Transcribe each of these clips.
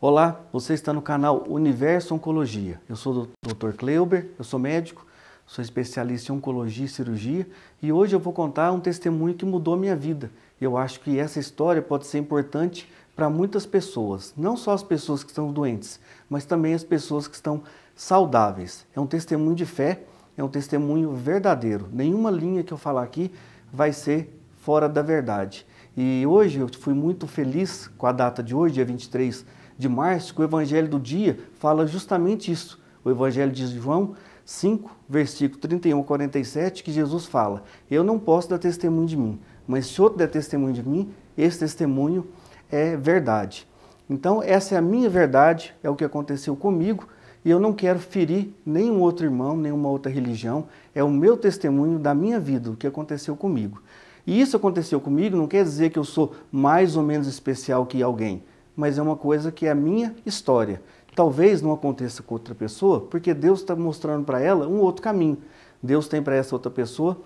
Olá, você está no canal Universo Oncologia. Eu sou o Dr. Kleuber, eu sou médico, sou especialista em oncologia e cirurgia e hoje eu vou contar um testemunho que mudou minha vida. Eu acho que essa história pode ser importante para muitas pessoas, não só as pessoas que estão doentes, mas também as pessoas que estão saudáveis. É um testemunho de fé, é um testemunho verdadeiro. Nenhuma linha que eu falar aqui vai ser fora da verdade. E hoje eu fui muito feliz com a data de hoje, dia 23 de março, que o Evangelho do dia fala justamente isso. O Evangelho de João 5, versículo 31 a 47, que Jesus fala: Eu não posso dar testemunho de mim, mas se outro der testemunho de mim, esse testemunho é verdade. Então, essa é a minha verdade, é o que aconteceu comigo, e eu não quero ferir nenhum outro irmão, nenhuma outra religião, é o meu testemunho da minha vida, o que aconteceu comigo. E isso aconteceu comigo não quer dizer que eu sou mais ou menos especial que alguém mas é uma coisa que é a minha história. Talvez não aconteça com outra pessoa, porque Deus está mostrando para ela um outro caminho. Deus tem para essa outra pessoa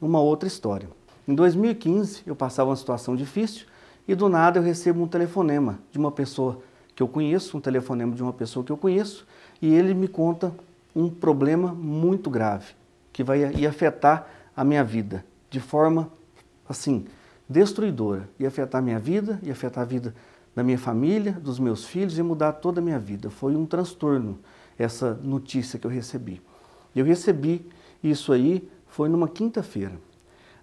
uma outra história. Em 2015, eu passava uma situação difícil e do nada eu recebo um telefonema de uma pessoa que eu conheço, um telefonema de uma pessoa que eu conheço, e ele me conta um problema muito grave que vai afetar a minha vida de forma assim destruidora e afetar a minha vida e afetar a vida da minha família, dos meus filhos, ia mudar toda a minha vida. Foi um transtorno essa notícia que eu recebi. Eu recebi isso aí, foi numa quinta-feira.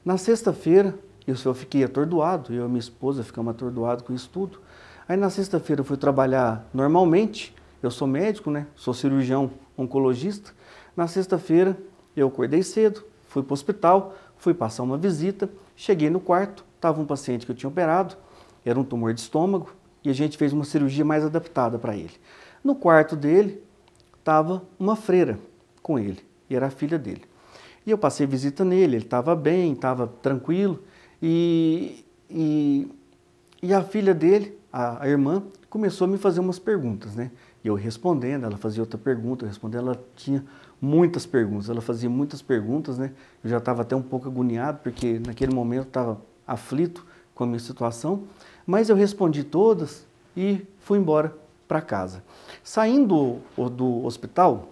Na sexta-feira, eu fiquei atordoado, eu e minha esposa ficamos atordoados com isso tudo. Aí na sexta-feira eu fui trabalhar normalmente, eu sou médico, né? Sou cirurgião oncologista. Na sexta-feira eu acordei cedo, fui para o hospital, fui passar uma visita, cheguei no quarto, estava um paciente que eu tinha operado, era um tumor de estômago e a gente fez uma cirurgia mais adaptada para ele. No quarto dele estava uma freira com ele, e era a filha dele. E eu passei visita nele, ele estava bem, estava tranquilo, e, e, e, a filha dele, a, a irmã, começou a me fazer umas perguntas, né? E eu respondendo, ela fazia outra pergunta, eu respondendo, ela tinha muitas perguntas, ela fazia muitas perguntas, né? Eu já estava até um pouco agoniado, porque naquele momento estava aflito com a minha situação. Mas eu respondi todas e fui embora para casa. Saindo do hospital,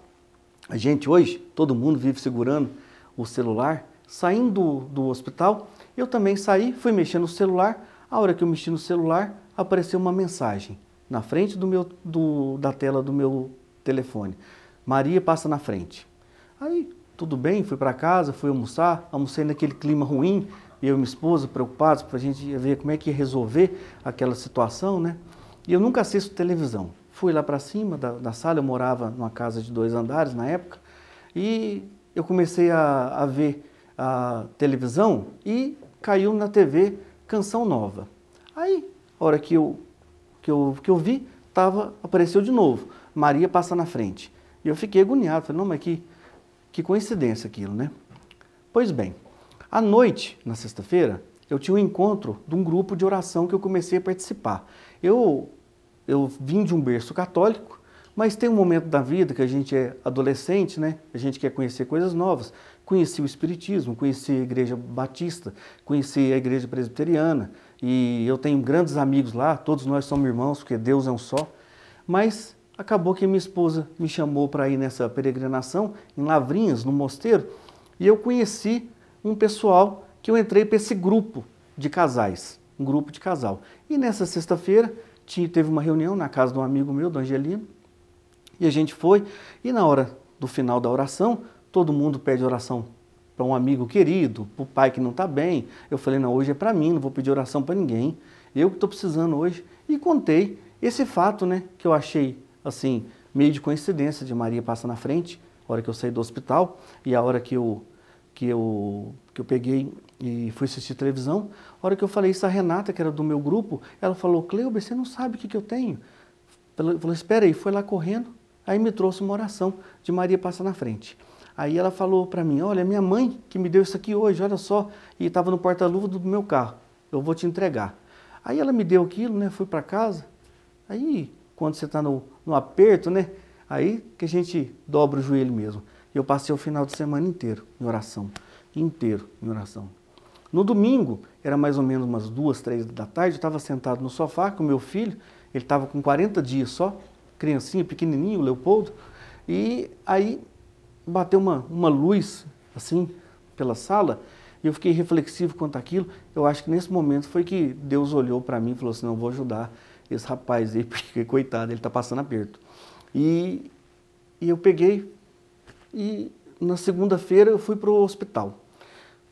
a gente hoje, todo mundo vive segurando o celular. Saindo do hospital, eu também saí, fui mexendo no celular. A hora que eu mexi no celular, apareceu uma mensagem na frente do meu, do, da tela do meu telefone. Maria passa na frente. Aí, tudo bem, fui para casa, fui almoçar, almocei naquele clima ruim eu e minha esposa preocupados para a gente ver como é que ia resolver aquela situação, né? E eu nunca assisto televisão. Fui lá para cima da, da, sala, eu morava numa casa de dois andares na época, e eu comecei a, a ver a televisão e caiu na TV Canção Nova. Aí, a hora que eu, que eu, que eu vi, tava, apareceu de novo, Maria passa na frente. E eu fiquei agoniado, falei, não, mas que, que coincidência aquilo, né? Pois bem, à noite, na sexta-feira, eu tinha um encontro de um grupo de oração que eu comecei a participar. Eu, eu vim de um berço católico, mas tem um momento da vida que a gente é adolescente, né? A gente quer conhecer coisas novas. Conheci o Espiritismo, conheci a Igreja Batista, conheci a Igreja Presbiteriana. E eu tenho grandes amigos lá, todos nós somos irmãos, porque Deus é um só. Mas acabou que minha esposa me chamou para ir nessa peregrinação em Lavrinhas, no mosteiro, e eu conheci um pessoal que eu entrei para esse grupo de casais, um grupo de casal. E nessa sexta-feira teve uma reunião na casa de um amigo meu, do Angelino, e a gente foi, e na hora do final da oração, todo mundo pede oração para um amigo querido, para o pai que não está bem. Eu falei, não, hoje é para mim, não vou pedir oração para ninguém. Eu que estou precisando hoje. E contei esse fato, né, que eu achei, assim, meio de coincidência de Maria passar na frente, a hora que eu saí do hospital e a hora que eu que eu, que eu peguei e fui assistir televisão. A hora que eu falei isso a Renata, que era do meu grupo, ela falou, Cleuber, você não sabe o que, que eu tenho. Eu falou, espera aí, foi lá correndo, aí me trouxe uma oração de Maria Passa na Frente. Aí ela falou para mim, olha, minha mãe que me deu isso aqui hoje, olha só, e estava no porta-luva do meu carro, eu vou te entregar. Aí ela me deu aquilo, né, fui para casa, aí quando você está no, no aperto, né, aí que a gente dobra o joelho mesmo. Eu passei o final de semana inteiro em oração, inteiro em oração. No domingo, era mais ou menos umas duas, três da tarde, eu estava sentado no sofá com meu filho, ele estava com 40 dias só, criancinha, pequenininho, Leopoldo, e aí bateu uma, uma luz, assim, pela sala, e eu fiquei reflexivo quanto àquilo. Eu acho que nesse momento foi que Deus olhou para mim e falou assim, não, vou ajudar esse rapaz aí, porque coitado, ele está passando aperto. E, e eu peguei, e na segunda-feira eu fui para o hospital.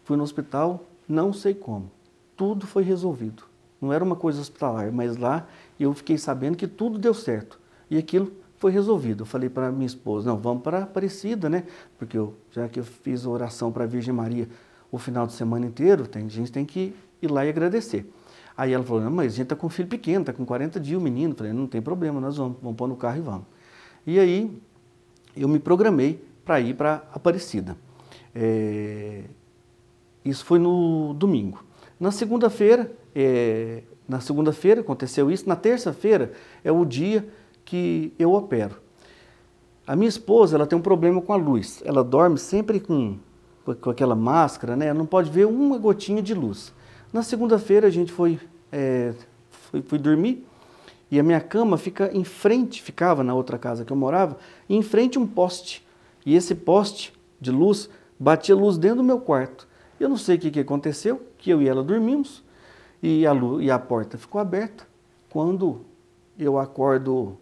Fui no hospital, não sei como. Tudo foi resolvido. Não era uma coisa hospitalar, mas lá eu fiquei sabendo que tudo deu certo. E aquilo foi resolvido. Eu falei para minha esposa, não, vamos para Aparecida, né? Porque eu, já que eu fiz oração para a Virgem Maria o final de semana inteiro, tem, a gente tem que ir lá e agradecer. Aí ela falou, não, mas a gente está com um filho pequeno, está com 40 dias o menino. Eu falei, não tem problema, nós vamos, vamos pôr no carro e vamos. E aí eu me programei para ir para Aparecida. É, isso foi no domingo. Na segunda-feira, é, na segunda-feira aconteceu isso. Na terça-feira é o dia que eu opero. A minha esposa ela tem um problema com a luz. Ela dorme sempre com, com aquela máscara, né? Ela não pode ver uma gotinha de luz. Na segunda-feira a gente foi, é, foi, foi dormir e a minha cama fica em frente, ficava na outra casa que eu morava, em frente um poste. E esse poste de luz batia luz dentro do meu quarto. Eu não sei o que, que aconteceu, que eu e ela dormimos e a, luz, e a porta ficou aberta. Quando eu acordo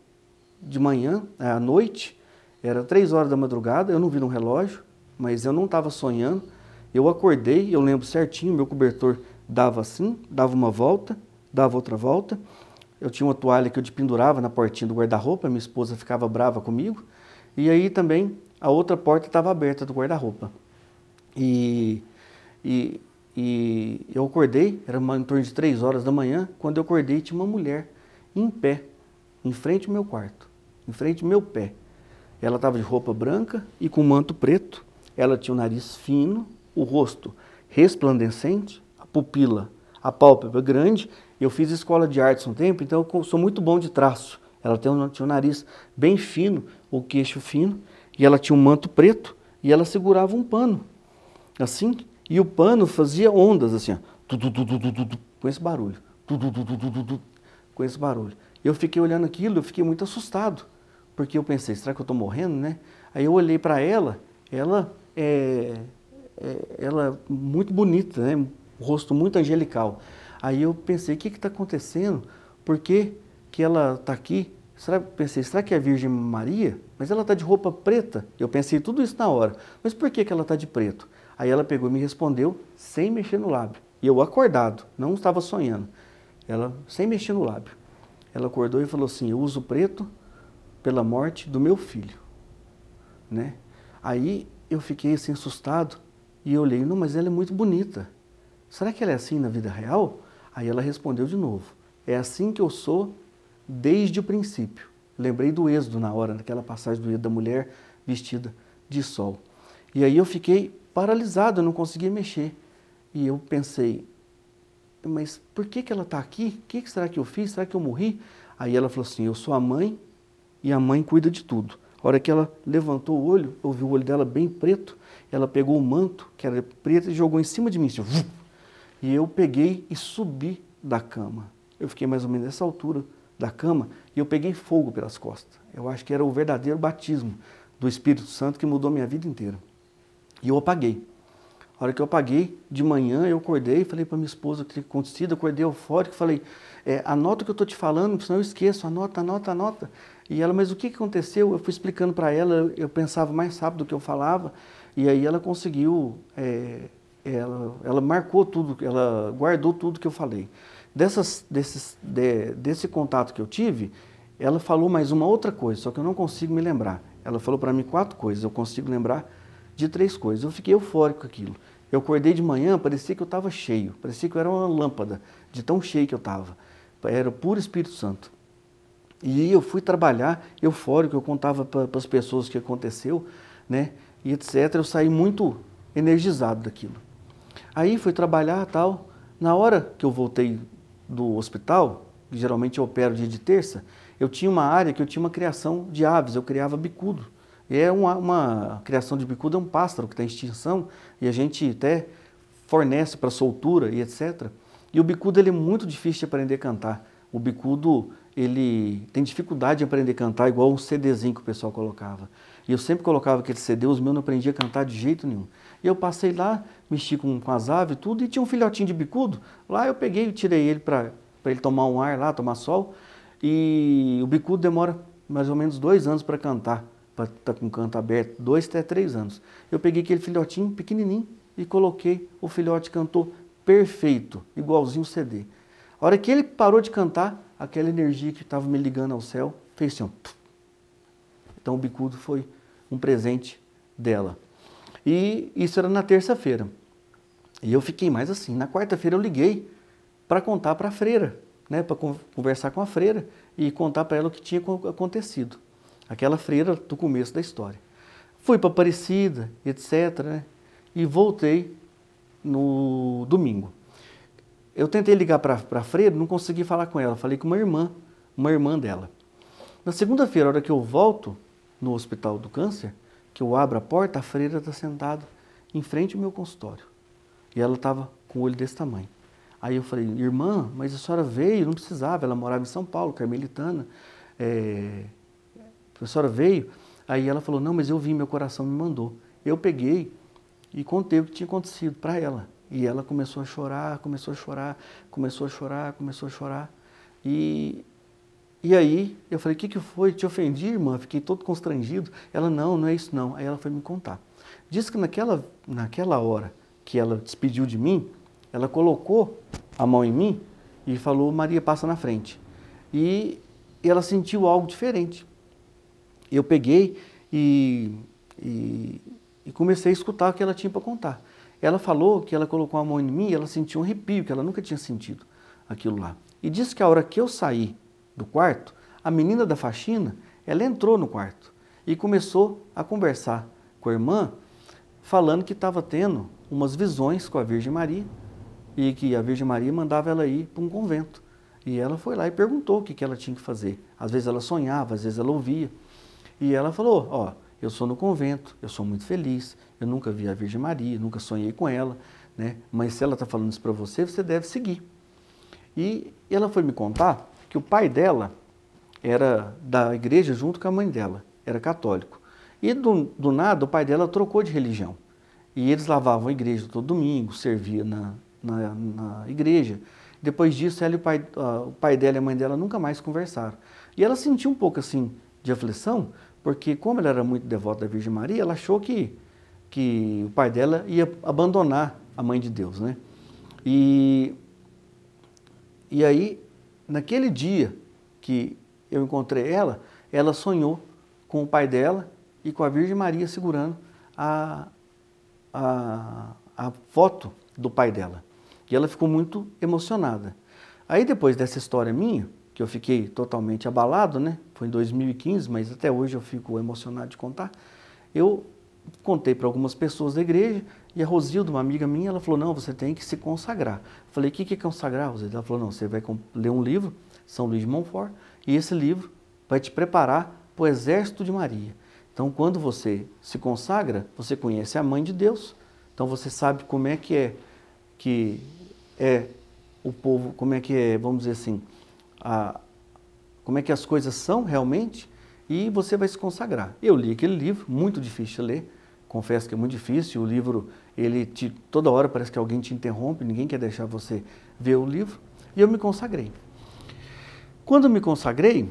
de manhã, é, à noite, era três horas da madrugada, eu não vi no relógio, mas eu não estava sonhando. Eu acordei, eu lembro certinho, meu cobertor dava assim, dava uma volta, dava outra volta. Eu tinha uma toalha que eu pendurava na portinha do guarda-roupa, minha esposa ficava brava comigo. E aí também a outra porta estava aberta do guarda-roupa. E, e, e, eu acordei, era em torno de três horas da manhã, quando eu acordei tinha uma mulher em pé, em frente ao meu quarto, em frente ao meu pé. Ela estava de roupa branca e com manto preto, ela tinha o nariz fino, o rosto resplandecente, a pupila, a pálpebra grande. Eu fiz escola de artes um tempo, então eu sou muito bom de traço. Ela tinha o nariz bem fino, o queixo fino, e ela tinha um manto preto e ela segurava um pano, assim, e o pano fazia ondas, assim, com esse barulho, com esse barulho. Eu fiquei olhando aquilo, eu fiquei muito assustado, porque eu pensei, será que eu estou morrendo, né? Aí eu olhei para ela, ela é, é, ela muito bonita, né? O rosto muito angelical. Aí eu pensei, o que está acontecendo? Por que, que ela está aqui? Será, pensei, será que é a Virgem Maria? Mas ela está de roupa preta. Eu pensei tudo isso na hora. Mas por que, que ela está de preto? Aí ela pegou e me respondeu sem mexer no lábio. E eu acordado, não estava sonhando. Ela, sem mexer no lábio. Ela acordou e falou assim: Eu uso preto pela morte do meu filho. Né? Aí eu fiquei assim assustado e eu olhei: Não, mas ela é muito bonita. Será que ela é assim na vida real? Aí ela respondeu de novo: É assim que eu sou desde o princípio. Lembrei do Êxodo na hora, naquela passagem do Êxodo da mulher vestida de sol. E aí eu fiquei paralisado, eu não conseguia mexer. E eu pensei, mas por que, que ela está aqui? O que, que será que eu fiz? Será que eu morri? Aí ela falou assim: Eu sou a mãe e a mãe cuida de tudo. A hora que ela levantou o olho, eu vi o olho dela bem preto. Ela pegou o manto, que era preto, e jogou em cima de mim. Assim, e eu peguei e subi da cama. Eu fiquei mais ou menos nessa altura, da cama e eu peguei fogo pelas costas. Eu acho que era o verdadeiro batismo do Espírito Santo que mudou minha vida inteira. E eu apaguei. A hora que eu apaguei, de manhã eu acordei, falei para minha esposa o que tinha acontecido, acordei eufórico, falei, é, anota o que eu estou te falando, senão eu esqueço, anota, anota, anota. E ela, mas o que aconteceu? Eu fui explicando para ela, eu pensava mais rápido do que eu falava, e aí ela conseguiu, é, ela, ela marcou tudo, ela guardou tudo que eu falei. Dessas, desses, de, desse contato que eu tive, ela falou mais uma outra coisa, só que eu não consigo me lembrar. Ela falou para mim quatro coisas, eu consigo lembrar de três coisas. Eu fiquei eufórico com aquilo. Eu acordei de manhã, parecia que eu estava cheio, parecia que eu era uma lâmpada, de tão cheio que eu estava. Era puro Espírito Santo. E eu fui trabalhar eufórico, eu contava para as pessoas o que aconteceu, né? E etc. Eu saí muito energizado daquilo. Aí fui trabalhar tal. Na hora que eu voltei do hospital, que geralmente eu opero dia de terça, eu tinha uma área que eu tinha uma criação de aves, eu criava bicudo. E é uma, uma criação de bicudo é um pássaro que está em extinção e a gente até fornece para soltura e etc. E o bicudo ele é muito difícil de aprender a cantar. O bicudo ele tem dificuldade em aprender a cantar igual um CDzinho que o pessoal colocava. E eu sempre colocava aquele CD, os meus não aprendiam a cantar de jeito nenhum. E eu passei lá, mexi com, com as aves tudo, e tinha um filhotinho de bicudo. Lá eu peguei e tirei ele para ele tomar um ar lá, tomar sol. E o bicudo demora mais ou menos dois anos para cantar, para estar tá com o canto aberto, dois até três anos. Eu peguei aquele filhotinho pequenininho e coloquei, o filhote cantou perfeito, igualzinho o CD. A hora que ele parou de cantar, aquela energia que estava me ligando ao céu fez assim. Ó. Então o bicudo foi um presente dela. E isso era na terça-feira. E eu fiquei mais assim. Na quarta-feira eu liguei para contar para a freira, né, para conversar com a freira e contar para ela o que tinha acontecido. Aquela freira do começo da história. Fui para Aparecida, etc. Né, e voltei no domingo. Eu tentei ligar para a Freira, não consegui falar com ela. Falei com uma irmã, uma irmã dela. Na segunda-feira, a hora que eu volto no hospital do câncer, que eu abro a porta, a Freira está sentada em frente ao meu consultório. E ela estava com o olho desse tamanho. Aí eu falei, irmã, mas a senhora veio, não precisava, ela morava em São Paulo, carmelitana. É... A senhora veio? Aí ela falou, não, mas eu vim, meu coração me mandou. Eu peguei e contei o que tinha acontecido para ela. E ela começou a chorar, começou a chorar, começou a chorar, começou a chorar. E, e aí eu falei, o que, que foi? Te ofendi, irmã? Fiquei todo constrangido. Ela, não, não é isso não. Aí ela foi me contar. Diz que naquela, naquela hora que ela despediu de mim, ela colocou a mão em mim e falou, Maria, passa na frente. E, e ela sentiu algo diferente. Eu peguei e, e, e comecei a escutar o que ela tinha para contar. Ela falou que ela colocou a mão em mim e ela sentiu um arrepio, que ela nunca tinha sentido aquilo lá. E disse que a hora que eu saí do quarto, a menina da faxina, ela entrou no quarto e começou a conversar com a irmã, falando que estava tendo umas visões com a Virgem Maria e que a Virgem Maria mandava ela ir para um convento. E ela foi lá e perguntou o que, que ela tinha que fazer. Às vezes ela sonhava, às vezes ela ouvia. E ela falou: Ó, eu sou no convento, eu sou muito feliz, eu nunca vi a Virgem Maria, nunca sonhei com ela, né? Mas se ela está falando isso para você, você deve seguir. E ela foi me contar que o pai dela era da igreja junto com a mãe dela, era católico. E do, do nada o pai dela trocou de religião. E eles lavavam a igreja todo domingo, servia na, na, na igreja. Depois disso, ela e o pai, ah, o pai dela e a mãe dela nunca mais conversaram. E ela sentiu um pouco assim de aflição, porque como ela era muito devota da Virgem Maria, ela achou que, que o pai dela ia abandonar a mãe de Deus, né? E, e aí, naquele dia que eu encontrei ela, ela sonhou com o pai dela e com a Virgem Maria segurando a, a, a foto do pai dela. E ela ficou muito emocionada. Aí depois dessa história minha, que eu fiquei totalmente abalado, né? Foi em 2015, mas até hoje eu fico emocionado de contar. Eu contei para algumas pessoas da igreja e a Rosilda, uma amiga minha, ela falou: "Não, você tem que se consagrar". Falei: "O que que é consagrar?" Rosilda ela falou: "Não, você vai ler um livro, São Luís de Montfort, e esse livro vai te preparar para o exército de Maria". Então, quando você se consagra, você conhece a mãe de Deus. Então você sabe como é que é que é o povo, como é que é, vamos dizer assim, a, como é que as coisas são realmente e você vai se consagrar. Eu li aquele livro, muito difícil de ler, confesso que é muito difícil, o livro, ele te, toda hora parece que alguém te interrompe, ninguém quer deixar você ver o livro, e eu me consagrei. Quando me consagrei,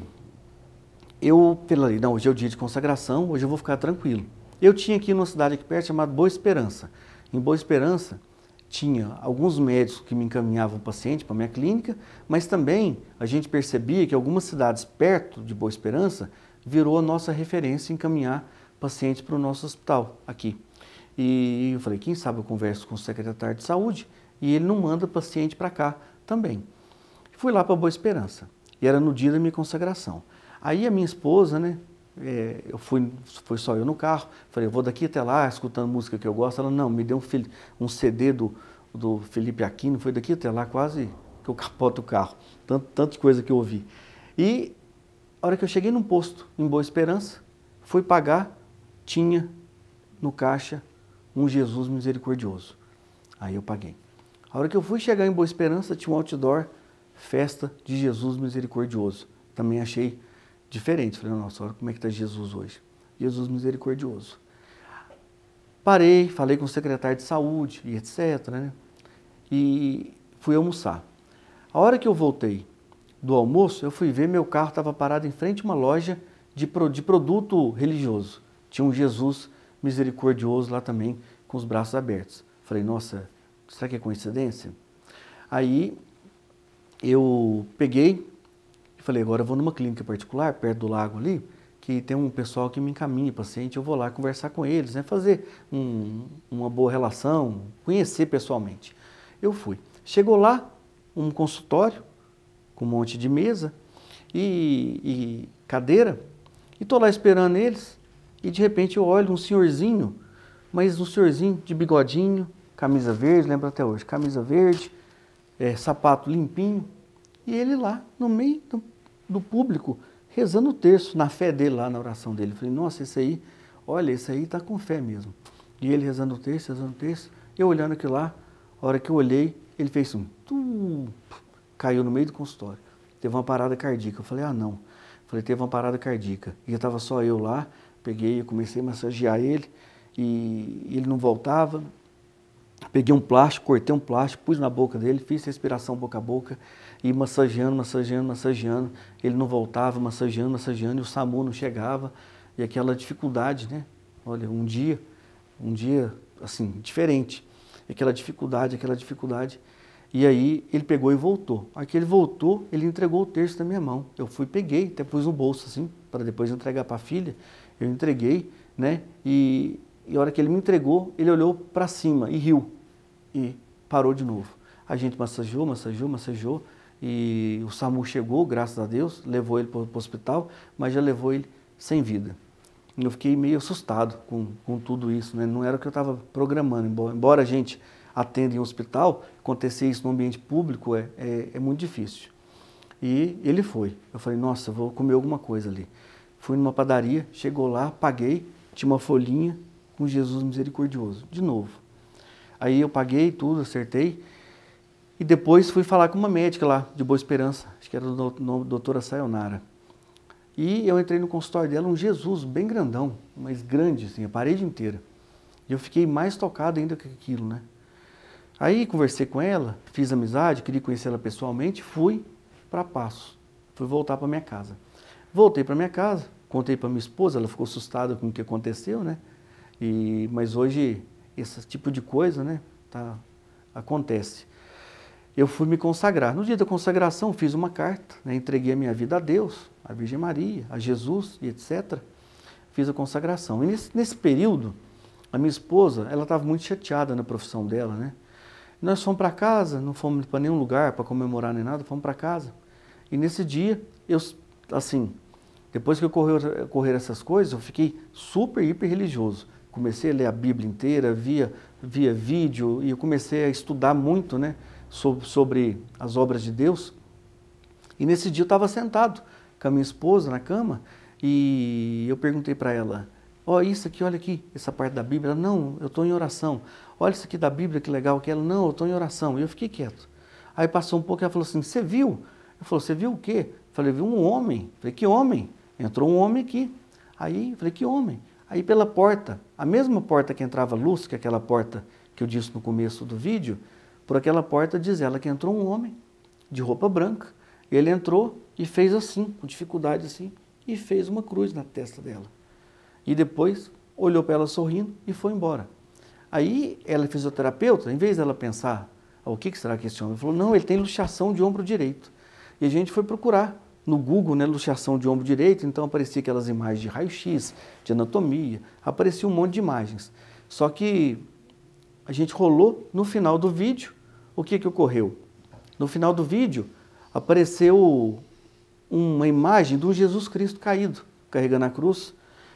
eu falei, não, hoje é o dia de consagração, hoje eu vou ficar tranquilo. Eu tinha aqui numa cidade aqui perto chamada Boa Esperança. Em Boa Esperança, tinha alguns médicos que me encaminhavam paciente para minha clínica, mas também a gente percebia que algumas cidades perto de Boa Esperança virou a nossa referência em encaminhar pacientes para o nosso hospital aqui. E eu falei, quem sabe eu converso com o secretário de saúde e ele não manda paciente para cá também. Fui lá para Boa Esperança e era no dia da minha consagração. Aí a minha esposa, né, é, eu fui, foi só eu no carro, falei, vou daqui até lá, escutando música que eu gosto. Ela, não, me deu um, um CD do, do Felipe Aquino, foi daqui até lá quase que eu capoto o carro. Tanto, tantas coisas que eu ouvi. E a hora que eu cheguei num posto em Boa Esperança, fui pagar, tinha no caixa um Jesus misericordioso. Aí eu paguei. A hora que eu fui chegar em Boa Esperança, tinha um outdoor, festa de Jesus misericordioso. Também achei diferente. Falei, nossa, olha como é que está Jesus hoje. Jesus misericordioso. Parei, falei com o secretário de saúde e etc. Né? E fui almoçar. A hora que eu voltei do almoço, eu fui ver meu carro estava parado em frente a uma loja de, de produto religioso. Tinha um Jesus misericordioso lá também, com os braços abertos. Falei, nossa, será que é coincidência? Aí eu peguei, falei, agora eu vou numa clínica particular, perto do lago ali, que tem um pessoal que me encaminha paciente, eu vou lá conversar com eles, né? fazer um, uma boa relação, conhecer pessoalmente. Eu fui. Chegou lá, um consultório, com um monte de mesa e, e cadeira, e estou lá esperando eles, e de repente eu olho um senhorzinho, mas um senhorzinho de bigodinho, camisa verde, lembro até hoje, camisa verde, é, sapato limpinho, e ele lá, no meio do, do público, rezando o terço, na fé dele lá, na oração dele. Eu falei, nossa, esse aí, olha, esse aí está com fé mesmo. E ele rezando o terço, rezando o terço, eu olhando aquilo lá, a hora que eu olhei, ele fez um tum, caiu no meio do consultório. Teve uma parada cardíaca. Eu falei, ah, não. Eu falei, teve uma parada cardíaca. E estava só eu lá, peguei e comecei a massagear ele, e ele não voltava peguei um plástico, cortei um plástico, pus na boca dele, fiz respiração boca a boca e massageando, massageando, massageando. Ele não voltava, massageando, massageando, e o SAMU não chegava. E aquela dificuldade, né? Olha, um dia, um dia, assim, diferente. Aquela dificuldade, aquela dificuldade. E aí ele pegou e voltou. Aqui ele voltou, ele entregou o terço na minha mão. Eu fui, peguei, até pus no bolso, assim, para depois entregar para a filha. Eu entreguei, né? E e a hora que ele me entregou, ele olhou para cima e riu. E parou de novo. A gente massageou, massageou, massageou. E o SAMU chegou, graças a Deus, levou ele para o hospital, mas já levou ele sem vida. E eu fiquei meio assustado com, com tudo isso, né? não era o que eu estava programando. Embora a gente atenda em um hospital, acontecer isso no ambiente público é, é, é, muito difícil. E ele foi. Eu falei, nossa, vou comer alguma coisa ali. Fui numa padaria, chegou lá, paguei, tinha uma folhinha com Jesus misericordioso, de novo. Aí eu paguei tudo, acertei. E depois fui falar com uma médica lá, de Boa Esperança, acho que era a doutora Sayonara. E eu entrei no consultório dela, um Jesus bem grandão, mas grande, assim, a parede inteira. E eu fiquei mais tocado ainda que aquilo, né? Aí conversei com ela, fiz amizade, queria conhecê-la pessoalmente, fui para Passo, fui voltar para minha casa. Voltei para minha casa, contei para minha esposa, ela ficou assustada com o que aconteceu, né? E, mas hoje, esse tipo de coisa né, tá, acontece. Eu fui me consagrar. No dia da consagração, fiz uma carta, né, entreguei a minha vida a Deus, à Virgem Maria, a Jesus e etc. Fiz a consagração. E nesse, nesse período, a minha esposa ela estava muito chateada na profissão dela. Né? Nós fomos para casa, não fomos para nenhum lugar para comemorar nem nada, fomos para casa. E nesse dia, eu, assim, depois que ocorreram essas coisas, eu fiquei super, hiper religioso comecei a ler a Bíblia inteira, via, via vídeo, e eu comecei a estudar muito né, sobre, sobre as obras de Deus. E nesse dia eu estava sentado com a minha esposa na cama e eu perguntei para ela: Ó, oh, isso aqui, olha aqui, essa parte da Bíblia. não, eu estou em oração. Olha isso aqui da Bíblia, que legal que ela. Não, eu estou em oração. E eu fiquei quieto. Aí passou um pouco e ela falou assim: Você viu? Eu falei: Você viu o quê? Eu falei: Vi um homem. Eu falei: Que homem? Entrou um homem aqui. Aí eu falei: Que homem? Aí pela porta, a mesma porta que entrava luz, que é aquela porta que eu disse no começo do vídeo, por aquela porta diz ela que entrou um homem de roupa branca. Ele entrou e fez assim, com dificuldade assim, e fez uma cruz na testa dela. E depois olhou para ela sorrindo e foi embora. Aí ela é fisioterapeuta, em vez dela pensar, ah, o que será que esse homem? falou, não, ele tem luxação de ombro direito. E a gente foi procurar no Google, né, luxação de ombro direito, então aparecia aquelas imagens de raio-x, de anatomia, aparecia um monte de imagens. Só que a gente rolou no final do vídeo, o que que ocorreu? No final do vídeo apareceu uma imagem do Jesus Cristo caído, carregando a cruz,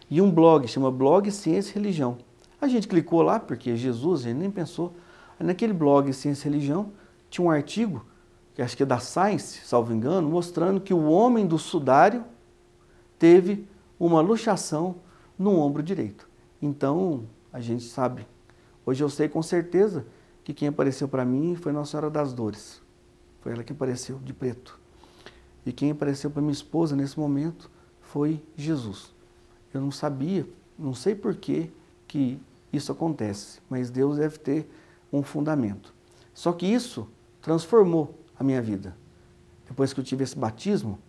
e um blog, chama Blog Ciência e Religião. A gente clicou lá, porque Jesus, a gente nem pensou. Naquele blog Ciência e Religião, tinha um artigo que acho que é da Science, salvo engano, mostrando que o homem do sudário teve uma luxação no ombro direito. Então, a gente sabe. Hoje eu sei com certeza que quem apareceu para mim foi Nossa Senhora das Dores. Foi ela que apareceu de preto. E quem apareceu para minha esposa nesse momento foi Jesus. Eu não sabia, não sei por que que isso acontece, mas Deus deve ter um fundamento. Só que isso transformou a minha vida. Depois que eu tive esse batismo,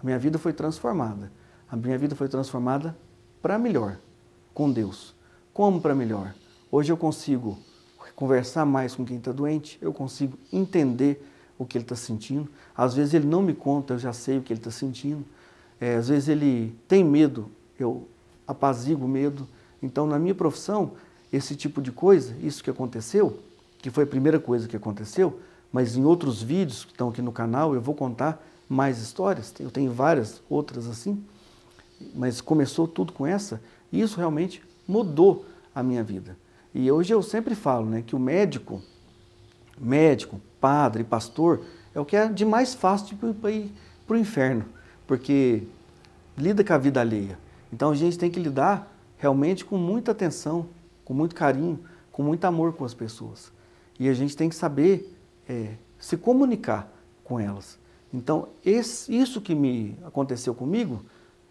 a minha vida foi transformada. A minha vida foi transformada para melhor com Deus. Como para melhor? Hoje eu consigo conversar mais com quem está doente, eu consigo entender o que ele está sentindo. Às vezes ele não me conta, eu já sei o que ele está sentindo. É, às vezes ele tem medo, eu apazigo o medo. Então, na minha profissão, esse tipo de coisa, isso que aconteceu, que foi a primeira coisa que aconteceu, mas em outros vídeos que estão aqui no canal, eu vou contar mais histórias. Eu tenho várias outras assim, mas começou tudo com essa. E isso realmente mudou a minha vida. E hoje eu sempre falo né, que o médico, médico, padre, pastor, é o que é de mais fácil para ir para o inferno, porque lida com a vida alheia. Então a gente tem que lidar realmente com muita atenção, com muito carinho, com muito amor com as pessoas. E a gente tem que saber é, se comunicar com elas. Então, esse, isso que me aconteceu comigo,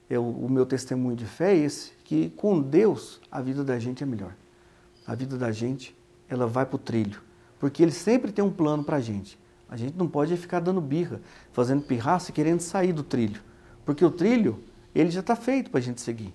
é o, o meu testemunho de fé é esse, que com Deus a vida da gente é melhor. A vida da gente, ela vai para o trilho, porque Ele sempre tem um plano para a gente. A gente não pode ficar dando birra, fazendo pirraça, e querendo sair do trilho, porque o trilho, ele já está feito para a gente seguir.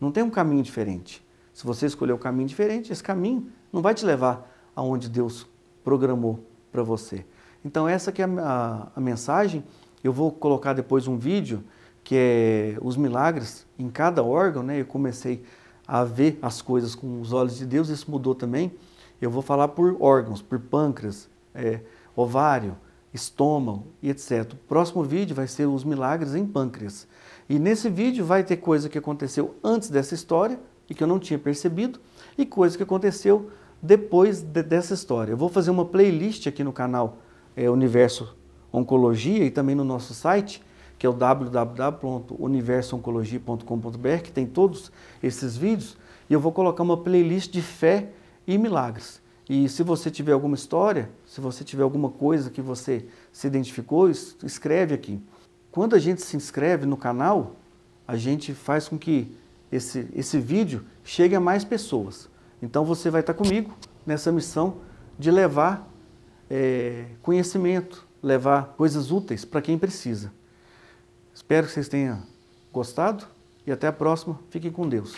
Não tem um caminho diferente. Se você escolher o um caminho diferente, esse caminho não vai te levar aonde Deus programou para você. Então essa que é a, a, mensagem. Eu vou colocar depois um vídeo que é os milagres em cada órgão, né? Eu comecei a ver as coisas com os olhos de Deus, isso mudou também. Eu vou falar por órgãos, por pâncreas, é, ovário, estômago e etc. O próximo vídeo vai ser os milagres em pâncreas. E nesse vídeo vai ter coisa que aconteceu antes dessa história e que eu não tinha percebido e coisa que aconteceu depois de, dessa história. Eu vou fazer uma playlist aqui no canal é, Universo Oncologia e também no nosso site, que é o www.universooncologia.com.br, que tem todos esses vídeos, e eu vou colocar uma playlist de fé e milagres. E se você tiver alguma história, se você tiver alguma coisa que você se identificou, escreve aqui. Quando a gente se inscreve no canal, a gente faz com que esse, esse vídeo chegue a mais pessoas. Então você vai estar comigo nessa missão de levar é, conhecimento, levar coisas úteis para quem precisa. Espero que vocês tenham gostado e até a próxima. Fiquem com Deus.